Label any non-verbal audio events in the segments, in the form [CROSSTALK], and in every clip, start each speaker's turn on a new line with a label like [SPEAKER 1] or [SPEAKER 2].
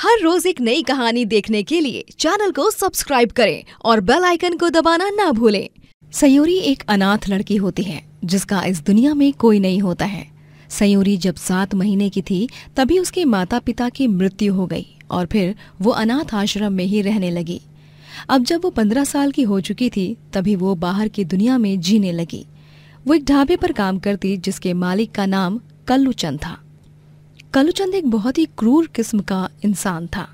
[SPEAKER 1] हर रोज एक नई कहानी देखने के लिए चैनल को सब्सक्राइब करें और बेल आइकन को दबाना ना भूलें सयूरी एक अनाथ लड़की होती है जिसका इस दुनिया में कोई नहीं होता है सयोरी जब सात महीने की थी तभी उसके माता पिता की मृत्यु हो गई और फिर वो अनाथ आश्रम में ही रहने लगी अब जब वो पंद्रह साल की हो चुकी थी तभी वो बाहर की दुनिया में जीने लगी वो एक ढाबे पर काम करती जिसके मालिक का नाम कल्लू चंद था कालूचंद एक बहुत ही क्रूर किस्म का इंसान था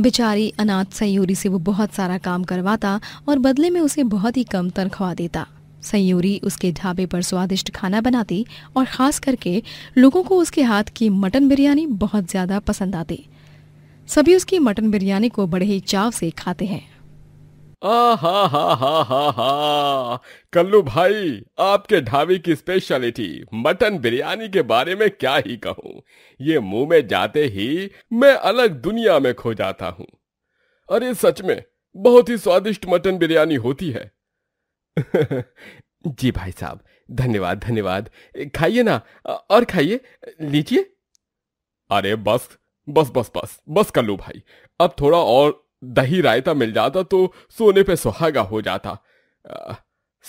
[SPEAKER 1] बेचारी अनाथ सयूरी से वो बहुत सारा काम करवाता और बदले में उसे बहुत ही कम तनख्वाह देता सयूरी उसके ढाबे पर स्वादिष्ट खाना बनाती और ख़ास करके लोगों को उसके हाथ की मटन बिरयानी बहुत ज़्यादा पसंद आती सभी उसकी मटन बिरयानी को बड़े ही चाव से खाते हैं
[SPEAKER 2] आ हा हा हा हा हा कल्लू भाई आपके ढाबे की स्पेशलिटी मटन बिरयानी के बारे में क्या ही कहूँ ये मुंह में जाते ही मैं अलग दुनिया में खो जाता हूँ अरे सच में बहुत ही स्वादिष्ट मटन बिरयानी होती है [LAUGHS] जी भाई साहब धन्यवाद धन्यवाद खाइए ना और खाइए लीजिए अरे बस बस बस बस बस कल्लू भाई अब थोड़ा और दही रायता मिल जाता तो सोने पे सुहागा हो जाता आ,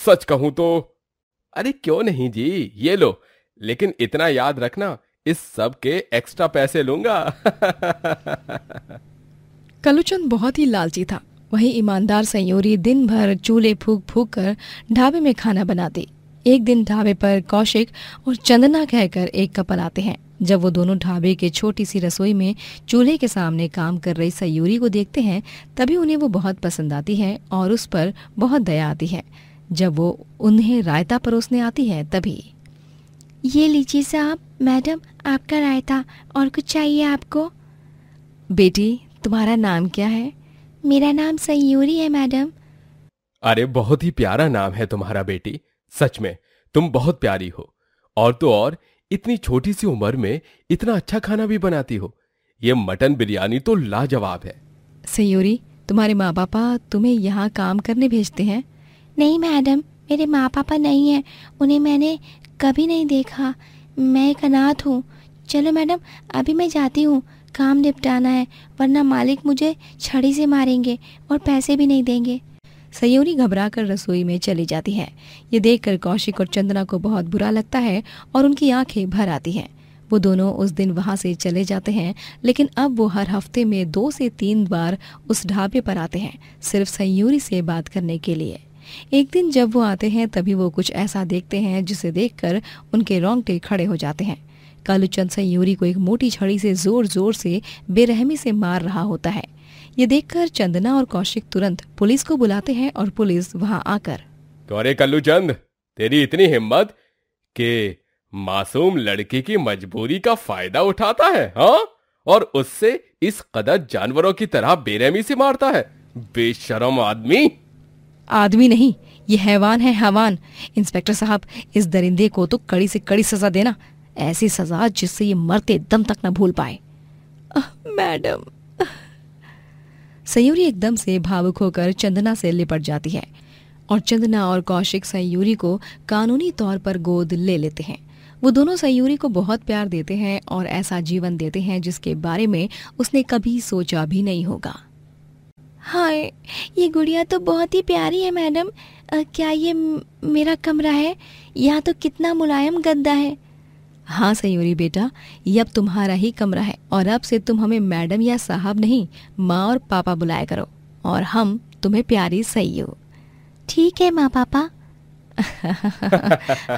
[SPEAKER 2] सच कहूं तो अरे क्यों नहीं जी ये लो लेकिन इतना याद रखना इस सब के एक्स्ट्रा पैसे लूंगा [LAUGHS]
[SPEAKER 1] कलुचंद बहुत ही लालची था वही ईमानदार सयोरी दिन भर चूल्हे फूक फूक कर ढाबे में खाना बनाती एक दिन ढाबे पर कौशिक और चंदना कहकर एक कपल आते हैं जब वो दोनों ढाबे के छोटी सी रसोई में चूल्हे के सामने काम कर रही सयूरी को देखते हैं तभी उन्हें वो बहुत पसंद आती है और उस पर बहुत दया आती है जब वो उन्हें रायता परोसने आती है तभी ये लीजिए साहब मैडम आपका रायता और कुछ चाहिए आपको बेटी तुम्हारा नाम क्या है मेरा नाम सयूरी है मैडम
[SPEAKER 2] अरे बहुत ही प्यारा नाम है तुम्हारा बेटी सच में तुम बहुत प्यारी हो और तो और इतनी छोटी सी उम्र में इतना अच्छा खाना भी बनाती हो ये मटन बिरयानी तो लाजवाब है
[SPEAKER 1] सयूरी तुम्हारे माँ पापा तुम्हें यहाँ काम करने भेजते हैं नहीं मैडम मेरे माँ पापा नहीं है उन्हें मैंने कभी नहीं देखा मैं एक अनाथ हूँ चलो मैडम अभी मैं जाती हूँ काम निपटाना है वरना मालिक मुझे छड़ी से मारेंगे और पैसे भी नहीं देंगे सयोनी घबरा कर रसोई में चली जाती है ये देखकर कौशिक और चंदना को बहुत बुरा लगता है और उनकी आंखें भर आती हैं वो दोनों उस दिन वहाँ से चले जाते हैं लेकिन अब वो हर हफ्ते में दो से तीन बार उस ढाबे पर आते हैं सिर्फ सयूरी से बात करने के लिए एक दिन जब वो आते हैं तभी वो कुछ ऐसा देखते हैं जिसे देखकर उनके रोंगटे खड़े हो जाते हैं कालूचंद सयूरी को एक मोटी छड़ी से जोर जोर से बेरहमी से मार रहा होता है ये देखकर चंदना और कौशिक तुरंत पुलिस को बुलाते हैं और पुलिस वहाँ आकर
[SPEAKER 2] अरे कल्लू चंद तेरी इतनी हिम्मत कि मासूम लड़की की मजबूरी का फायदा उठाता है हा? और उससे इस कदर जानवरों की तरह बेरहमी से मारता है बेशरम आदमी
[SPEAKER 1] आदमी नहीं ये हैवान है हैवान इंस्पेक्टर साहब इस दरिंदे को तो कड़ी से कड़ी सजा देना ऐसी सजा जिससे ये मरते दम तक न भूल पाए मैडम सयूरी एकदम से भावुक होकर चंदना से लिपट जाती है और चंदना और कौशिक सयूरी को कानूनी तौर पर गोद ले लेते हैं वो दोनों सयूरी को बहुत प्यार देते हैं और ऐसा जीवन देते हैं जिसके बारे में उसने कभी सोचा भी नहीं होगा हाय ये गुड़िया तो बहुत ही प्यारी है मैडम क्या ये मेरा कमरा है यहाँ तो कितना मुलायम गद्दा है हाँ सयूरी बेटा ये अब तुम्हारा ही कमरा है और अब से तुम हमें मैडम या साहब नहीं माँ और पापा बुलाया करो और हम तुम्हें प्यारी सयू ठीक है माँ पापा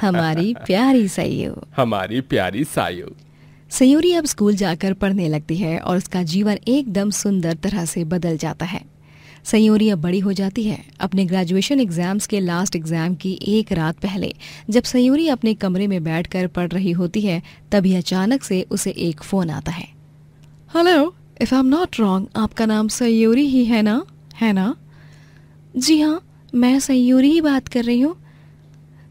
[SPEAKER 1] [LAUGHS] हमारी प्यारी सयू
[SPEAKER 2] हमारी प्यारी सायू
[SPEAKER 1] सयूरी अब स्कूल जाकर पढ़ने लगती है और उसका जीवन एकदम सुंदर तरह से बदल जाता है सयूरिया बड़ी हो जाती है अपने ग्रेजुएशन एग्जाम्स के लास्ट एग्जाम की एक रात पहले जब सयूरी अपने कमरे में बैठकर पढ़ रही होती है तभी अचानक से उसे एक फ़ोन आता है hello if I am not wrong आपका नाम सयूरी ही है ना है ना जी हाँ मैं सयूरी ही बात कर रही हूँ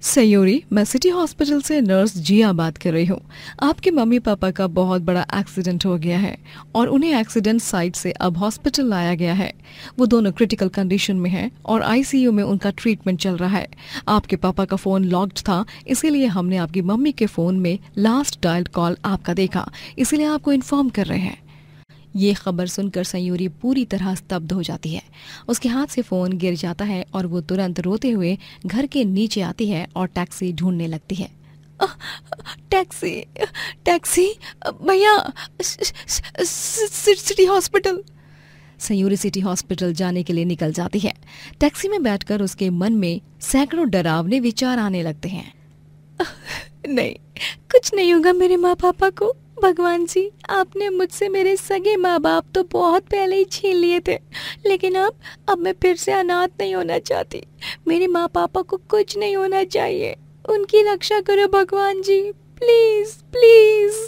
[SPEAKER 1] सयोरी मैं सिटी हॉस्पिटल से नर्स जिया बात कर रही हूँ आपके मम्मी पापा का बहुत बड़ा एक्सीडेंट हो गया है और उन्हें एक्सीडेंट साइट से अब हॉस्पिटल लाया गया है वो दोनों क्रिटिकल कंडीशन में हैं और आईसीयू में उनका ट्रीटमेंट चल रहा है आपके पापा का फोन लॉक्ड था इसीलिए हमने आपकी मम्मी के फोन में लास्ट डायल्ड कॉल आपका देखा इसीलिए आपको इन्फॉर्म कर रहे हैं ये खबर सुनकर सयूरी पूरी तरह स्तब्ध हो जाती है उसके हाथ से फ़ोन गिर जाता है और वो तुरंत रोते हुए घर के नीचे आती है और टैक्सी ढूंढने लगती है टैक्सी टैक्सी भैया city hospital Sayuri city hospital जाने के लिए निकल जाती है टैक्सी में बैठकर उसके मन में सैकड़ों डरावने विचार आने लगते हैं नहीं कुछ नहीं होगा मेरे माँ पापा को भगवान जी आपने मुझसे मेरे सगे माँ बाप तो बहुत पहले ही छीन लिए थे लेकिन अब अब मैं फिर से अनाथ नहीं होना चाहती मेरे माँ पापा को कुछ नहीं होना चाहिए उनकी रक्षा करो भगवान जी प्लीज़ प्लीज़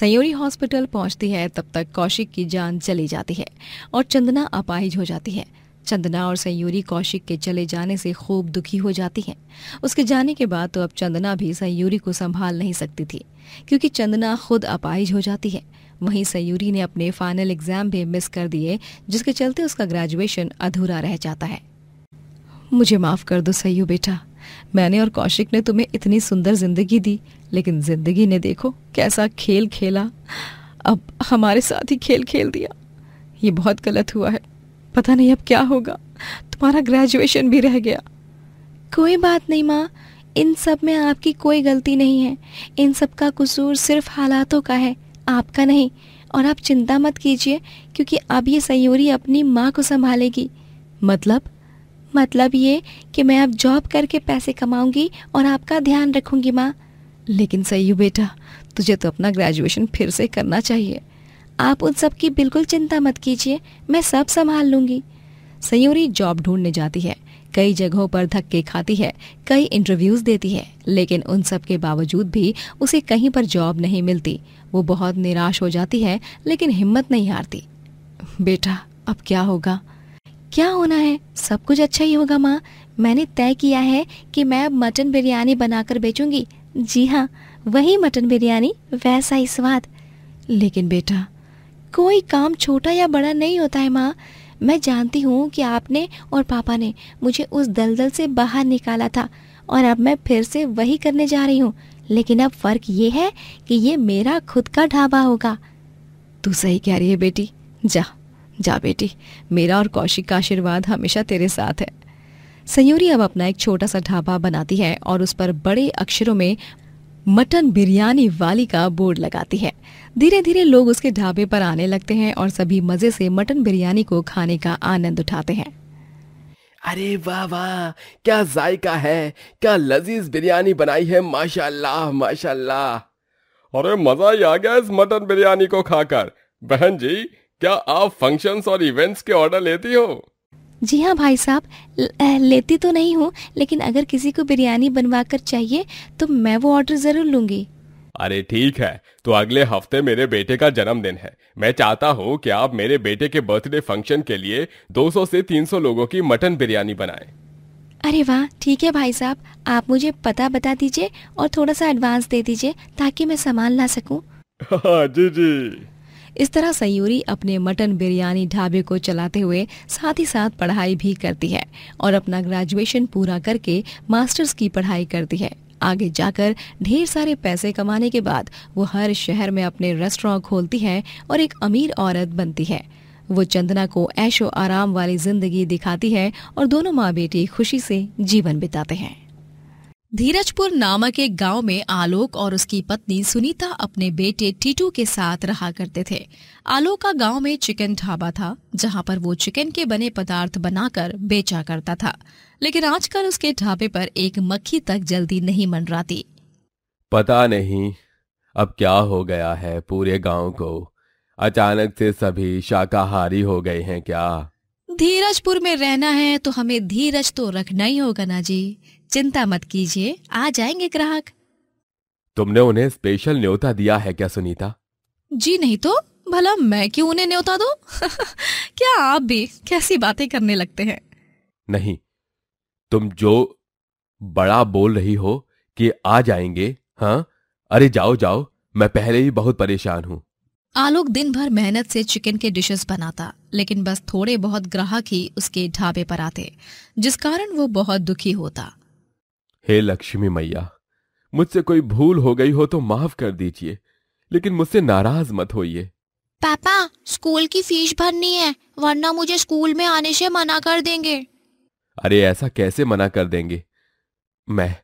[SPEAKER 1] सयोरी हॉस्पिटल पहुंचती है तब तक कौशिक की जान चली जाती है और चंदना अपाहिज हो जाती है चंदना और सयूरी कौशिक के चले जाने से खूब दुखी हो जाती है उसके जाने के बाद तो अब चंदना भी सयूरी को संभाल नहीं सकती थी क्योंकि चंदना खुद अपाइज हो जाती है वहीं सयूरी ने अपने फाइनल एग्जाम भी मिस कर दिए जिसके चलते उसका ग्रेजुएशन अधूरा रह जाता है मुझे माफ़ कर दो सयू बेटा मैंने और कौशिक ने तुम्हें इतनी सुंदर जिंदगी दी लेकिन जिंदगी ने देखो कैसा खेल खेला अब हमारे साथ ही खेल खेल दिया ये बहुत गलत हुआ है पता नहीं अब क्या होगा तुम्हारा ग्रेजुएशन भी रह गया कोई बात नहीं माँ इन सब में आपकी कोई गलती नहीं है इन सब का कसूर सिर्फ हालातों का है आपका नहीं और आप चिंता मत कीजिए क्योंकि अब ये सयोरी अपनी माँ को संभालेगी मतलब मतलब ये कि मैं अब जॉब करके पैसे कमाऊंगी और आपका ध्यान रखूंगी माँ लेकिन सयू बेटा तुझे तो अपना ग्रेजुएशन फिर से करना चाहिए आप उन सब की बिल्कुल चिंता मत कीजिए मैं सब संभाल लूंगी सयूरी जॉब ढूंढने जाती है कई जगहों पर धक्के खाती है कई इंटरव्यूज देती है लेकिन उन सब के बावजूद भी उसे कहीं पर जॉब नहीं मिलती वो बहुत निराश हो जाती है लेकिन हिम्मत नहीं हारती बेटा अब क्या होगा क्या होना है सब कुछ अच्छा ही होगा माँ मैंने तय किया है कि मैं अब मटन बिरयानी बनाकर बेचूंगी जी हाँ वही मटन बिरयानी वैसा ही स्वाद लेकिन बेटा कोई काम छोटा या बड़ा नहीं होता है माँ मैं जानती हूँ कि आपने और पापा ने मुझे उस दलदल से बाहर निकाला था और अब मैं फिर से वही करने जा रही हूँ लेकिन अब फर्क ये है कि ये मेरा खुद का ढाबा होगा तू सही कह रही है बेटी जा जा बेटी मेरा और कौशिक का आशीर्वाद हमेशा तेरे साथ है सयूरी अब अपना एक छोटा सा ढाबा बनाती है और उस पर बड़े अक्षरों में मटन बिरयानी वाली का बोर्ड लगाती है धीरे धीरे लोग उसके ढाबे पर आने लगते हैं और सभी मजे से मटन बिरयानी को खाने का आनंद उठाते हैं
[SPEAKER 2] अरे वाह वाह क्या जायका है क्या लजीज बिरयानी बनाई है माशाल्लाह माशाल्लाह अरे मजा ही आ गया इस मटन बिरयानी को खाकर बहन जी क्या आप फंक्शंस और इवेंट्स के ऑर्डर लेती हो
[SPEAKER 1] जी हाँ भाई साहब लेती तो नहीं हूँ लेकिन अगर किसी को बिरयानी बनवा कर चाहिए तो मैं वो ऑर्डर ज़रूर लूंगी
[SPEAKER 2] अरे ठीक है तो अगले हफ्ते मेरे बेटे का जन्मदिन है मैं चाहता हूँ कि आप मेरे बेटे के बर्थडे फंक्शन के लिए 200 से 300 लोगों की मटन बिरयानी बनाएं।
[SPEAKER 1] अरे वाह ठीक है भाई साहब आप मुझे पता बता दीजिए और थोड़ा सा एडवांस दे दीजिए ताकि मैं सामान ला सकूँ
[SPEAKER 2] हाँ, जी जी
[SPEAKER 1] इस तरह सयूरी अपने मटन बिरयानी ढाबे को चलाते हुए साथ ही साथ पढ़ाई भी करती है और अपना ग्रेजुएशन पूरा करके मास्टर्स की पढ़ाई करती है आगे जाकर ढेर सारे पैसे कमाने के बाद वो हर शहर में अपने रेस्टोरेंट खोलती है और एक अमीर औरत बनती है वो चंदना को ऐशो आराम वाली जिंदगी दिखाती है और दोनों माँ बेटी खुशी से जीवन बिताते हैं धीरजपुर नामक एक गांव में आलोक और उसकी पत्नी सुनीता अपने बेटे टीटू के साथ रहा करते थे आलोक का गांव में चिकन ढाबा था जहां पर वो चिकन के बने पदार्थ बनाकर बेचा करता था लेकिन आजकल उसके ढाबे पर एक मक्खी तक जल्दी नहीं मंडराती
[SPEAKER 2] पता नहीं अब क्या हो गया है पूरे गांव को अचानक से सभी शाकाहारी हो गए हैं क्या
[SPEAKER 1] धीरजपुर में रहना है तो हमें धीरज तो रखना ही होगा ना जी चिंता मत कीजिए आ जाएंगे ग्राहक
[SPEAKER 2] तुमने उन्हें स्पेशल न्योता दिया है क्या सुनीता
[SPEAKER 1] जी नहीं तो भला मैं क्यों उन्हें न्योता दो [LAUGHS] क्या आप भी कैसी बातें करने लगते हैं
[SPEAKER 2] नहीं तुम जो बड़ा बोल रही हो कि आ जाएंगे हाँ अरे जाओ जाओ मैं पहले ही बहुत परेशान हूँ
[SPEAKER 1] आलोक दिन भर मेहनत से चिकन के डिशेस बनाता लेकिन बस थोड़े बहुत ग्राहक ही उसके ढाबे पर आते जिस कारण वो बहुत दुखी होता
[SPEAKER 2] हे लक्ष्मी मैया मुझसे कोई भूल हो गई हो तो माफ कर दीजिए लेकिन मुझसे नाराज मत होइए
[SPEAKER 1] पापा स्कूल की फीस भरनी है वरना मुझे स्कूल में आने से मना कर देंगे
[SPEAKER 2] अरे ऐसा कैसे मना कर देंगे मैं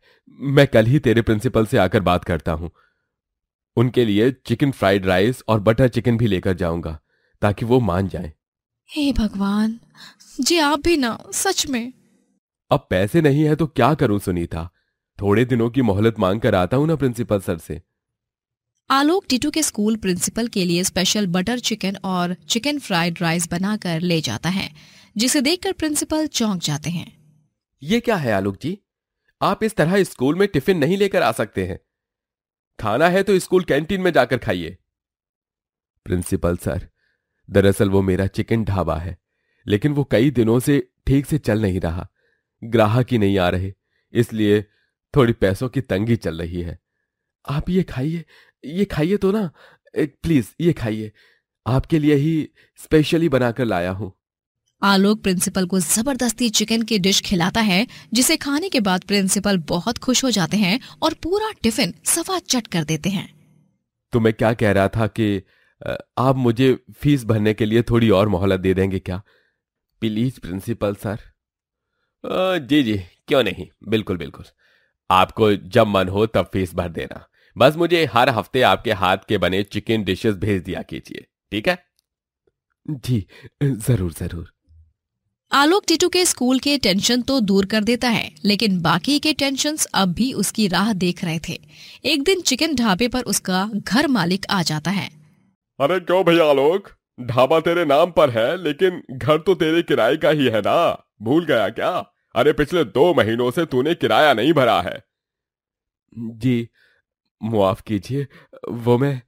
[SPEAKER 2] मैं कल ही तेरे प्रिंसिपल से आकर बात करता हूँ उनके लिए चिकन फ्राइड राइस और बटर चिकन भी लेकर जाऊंगा ताकि वो मान जाए
[SPEAKER 1] हे भगवान जी आप भी ना सच में
[SPEAKER 2] अब पैसे नहीं है तो क्या करूं सुनीता थोड़े दिनों की मोहलत मांग कर आता हूं ना प्रिंसिपल सर से
[SPEAKER 1] आलोक टीटू के स्कूल प्रिंसिपल के लिए स्पेशल बटर चिकन और चिकन फ्राइड राइस बनाकर ले जाता है जिसे देखकर प्रिंसिपल चौंक जाते हैं
[SPEAKER 2] ये क्या है आलोक जी आप इस तरह स्कूल में टिफिन नहीं लेकर आ सकते हैं खाना है तो स्कूल कैंटीन में जाकर खाइए प्रिंसिपल सर दरअसल वो मेरा चिकन ढाबा है लेकिन वो कई दिनों से ठीक से चल नहीं रहा ग्राहक ही नहीं आ रहे इसलिए थोड़ी पैसों की तंगी चल रही है आप ये खाइए ये खाइए तो ना प्लीज ये खाइए आपके लिए ही स्पेशली बनाकर लाया हूँ
[SPEAKER 1] आलोक प्रिंसिपल को जबरदस्ती चिकन की डिश खिलाता है जिसे खाने के बाद प्रिंसिपल बहुत खुश हो जाते हैं और पूरा टिफिन सफा चट कर देते हैं
[SPEAKER 2] तो मैं क्या कह रहा था कि आप मुझे फीस भरने के लिए थोड़ी और मोहलत दे देंगे क्या प्लीज प्रिंसिपल सर जी जी क्यों नहीं बिल्कुल बिल्कुल आपको जब मन हो तब फीस भर देना बस मुझे हर हफ्ते आपके हाथ के बने चिकन डिशेस भेज दिया कीजिए ठीक है जी जरूर जरूर आलोक
[SPEAKER 1] टिटू के स्कूल के टेंशन तो दूर कर देता है लेकिन बाकी के टेंशन अब भी उसकी राह देख रहे थे एक दिन चिकन ढाबे पर उसका घर मालिक आ जाता है
[SPEAKER 2] अरे क्यों भैया आलोक ढाबा तेरे नाम पर है लेकिन घर तो तेरे किराए का ही है ना भूल गया क्या अरे पिछले दो महीनों से तूने किराया नहीं भरा है जी मुआफ कीजिए वो मैं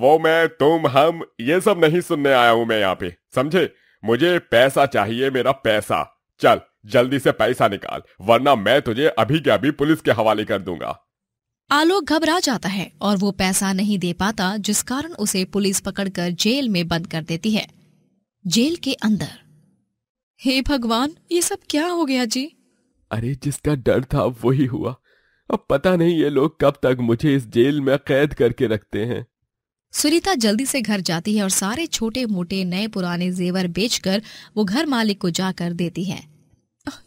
[SPEAKER 2] वो मैं तुम हम ये सब नहीं सुनने आया हूं मैं यहां पे समझे मुझे पैसा चाहिए मेरा पैसा चल जल्दी से पैसा निकाल वरना मैं तुझे अभी के अभी पुलिस के हवाले कर दूंगा
[SPEAKER 1] आलोक घबरा जाता है और वो पैसा नहीं दे पाता जिस कारण उसे पुलिस पकड़कर जेल में बंद कर देती है जेल के अंदर हे भगवान ये सब क्या हो गया जी
[SPEAKER 2] अरे जिसका डर था वही हुआ अब पता नहीं ये लोग कब तक मुझे इस जेल में कैद करके रखते हैं
[SPEAKER 1] सुनीता जल्दी से घर जाती है और सारे छोटे मोटे नए पुराने जेवर बेचकर वो घर मालिक को जाकर देती है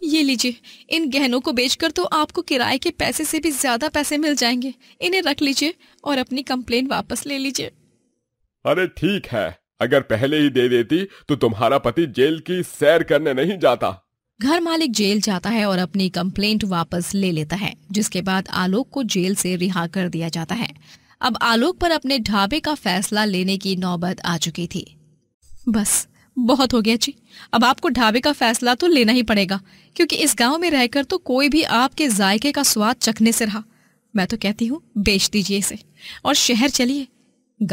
[SPEAKER 1] ये लीजिए इन गहनों को बेचकर तो आपको किराए के पैसे से भी ज्यादा पैसे मिल जाएंगे इन्हें रख लीजिए और अपनी कंप्लेन वापस ले लीजिए
[SPEAKER 2] अरे ठीक है अगर पहले ही दे देती तो तुम्हारा पति जेल की सैर करने नहीं जाता
[SPEAKER 1] घर मालिक जेल जाता है और अपनी कंप्लेंट वापस ले लेता है जिसके बाद आलोक को जेल से रिहा कर दिया जाता है अब आलोक पर अपने ढाबे का फैसला लेने की नौबत आ चुकी थी बस बहुत हो गया जी अब आपको ढाबे का फैसला तो लेना ही पड़ेगा क्योंकि इस गांव में रहकर तो कोई भी आपके जायके का स्वाद चखने से रहा मैं तो कहती हूँ बेच दीजिए इसे और शहर चलिए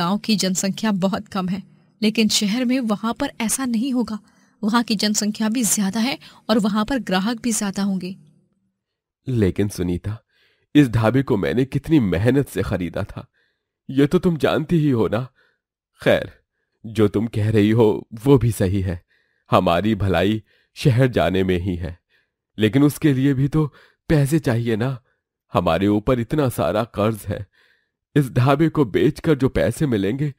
[SPEAKER 1] गांव की जनसंख्या बहुत कम है लेकिन शहर में वहां पर ऐसा नहीं होगा वहां की जनसंख्या भी ज्यादा है और वहां पर ग्राहक भी ज्यादा होंगे
[SPEAKER 2] लेकिन सुनीता इस ढाबे को मैंने कितनी मेहनत से खरीदा था ये तो तुम जानती ही हो ना खैर जो तुम कह रही हो वो भी सही है हमारी भलाई शहर जाने में ही है लेकिन उसके लिए भी तो पैसे चाहिए ना हमारे ऊपर इतना सारा कर्ज है इस ढाबे को बेचकर जो पैसे मिलेंगे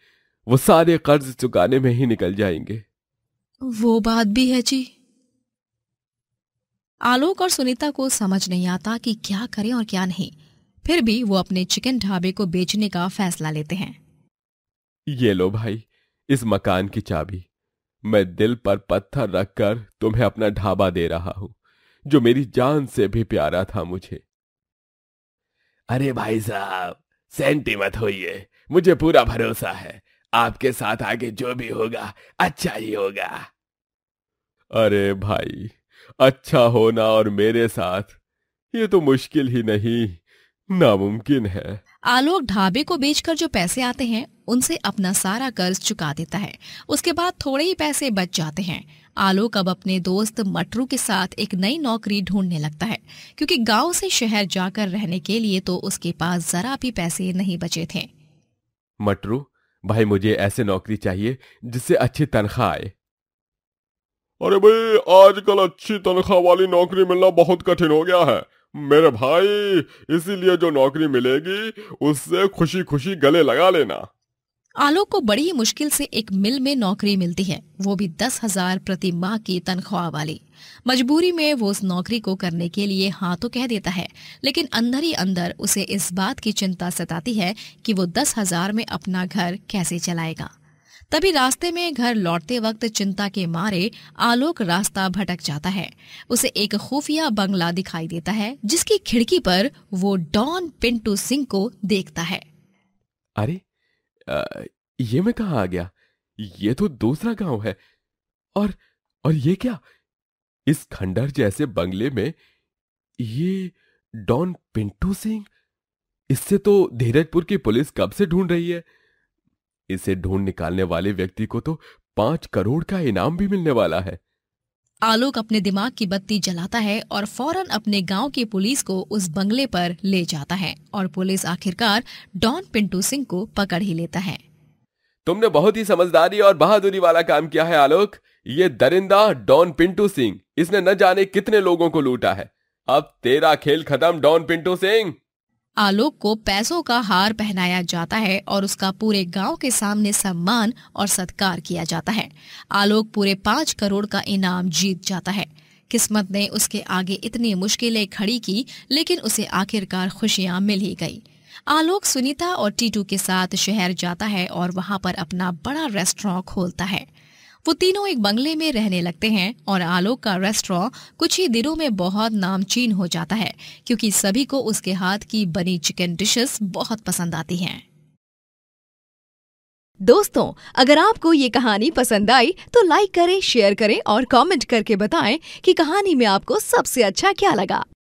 [SPEAKER 2] वो सारे कर्ज चुकाने में ही निकल जाएंगे
[SPEAKER 1] वो बात भी है जी आलोक और सुनीता को समझ नहीं आता कि क्या करें और क्या नहीं फिर भी वो अपने चिकन ढाबे को बेचने का फैसला लेते हैं
[SPEAKER 2] ये लो भाई इस मकान की चाबी मैं दिल पर पत्थर रखकर तुम्हें अपना ढाबा दे रहा हूं जो मेरी जान से भी प्यारा था मुझे अरे भाई साहब सेंटी मत होइए मुझे पूरा भरोसा है आपके साथ आगे जो भी होगा अच्छा ही होगा अरे भाई अच्छा होना और मेरे साथ ये तो मुश्किल ही नहीं नामुमकिन है
[SPEAKER 1] आलोक ढाबे को बेचकर जो पैसे आते हैं उनसे अपना सारा कर्ज चुका देता है उसके बाद थोड़े ही पैसे बच जाते हैं आलोक अब अपने दोस्त मटरू के साथ एक नई नौकरी ढूंढने लगता है क्योंकि गांव से शहर जाकर रहने के लिए तो उसके पास जरा भी पैसे नहीं बचे थे
[SPEAKER 2] मटरू भाई मुझे ऐसे नौकरी चाहिए जिससे अच्छी तनख्वाह आए अरे भाई आजकल अच्छी तनख्वाह वाली नौकरी मिलना बहुत कठिन हो गया है मेरे भाई इसीलिए जो नौकरी मिलेगी उससे खुशी खुशी गले लगा लेना
[SPEAKER 1] आलोक को बड़ी ही मुश्किल से एक मिल में नौकरी मिलती है वो भी दस हजार प्रति माह की तनख्वाह वाली मजबूरी में वो उस नौकरी को करने के लिए हाँ तो कह देता है लेकिन अंदर ही अंदर उसे इस बात की चिंता सताती है कि वो दस हजार में अपना घर कैसे चलाएगा तभी रास्ते में घर लौटते वक्त चिंता के मारे आलोक रास्ता भटक जाता है उसे एक खुफिया बंगला दिखाई देता है जिसकी खिड़की पर वो डॉन पिंटू सिंह को देखता है
[SPEAKER 2] अरे आ, ये मैं कहा आ गया ये तो दूसरा गांव है और और ये क्या इस खंडर जैसे बंगले में ये डॉन पिंटू सिंह इससे तो धीरजपुर की पुलिस कब से ढूंढ रही है इसे ढूंढ निकालने वाले व्यक्ति को तो पांच करोड़ का इनाम भी मिलने वाला है
[SPEAKER 1] आलोक अपने दिमाग की बत्ती जलाता है और फौरन अपने गांव की पुलिस को उस बंगले पर ले जाता है और पुलिस आखिरकार डॉन पिंटू सिंह को पकड़ ही लेता है
[SPEAKER 2] तुमने बहुत ही समझदारी और बहादुरी वाला काम किया है आलोक ये दरिंदा डॉन पिंटू सिंह इसने न जाने कितने लोगों को लूटा है अब तेरा खेल खत्म डॉन पिंटू सिंह
[SPEAKER 1] आलोक को पैसों का हार पहनाया जाता है और उसका पूरे गांव के सामने सम्मान और सत्कार किया जाता है आलोक पूरे पांच करोड़ का इनाम जीत जाता है किस्मत ने उसके आगे इतनी मुश्किलें खड़ी की लेकिन उसे आखिरकार खुशियां मिल ही गई आलोक सुनीता और टीटू के साथ शहर जाता है और वहां पर अपना बड़ा रेस्टोरेंट खोलता है वो तीनों एक बंगले में रहने लगते हैं और आलोक का रेस्टोरेंट कुछ ही दिनों में बहुत नामचीन हो जाता है क्योंकि सभी को उसके हाथ की बनी चिकन डिशेस बहुत पसंद आती हैं दोस्तों अगर आपको ये कहानी पसंद आई तो लाइक करें शेयर करें और कमेंट करके बताएं कि कहानी में आपको सबसे अच्छा क्या लगा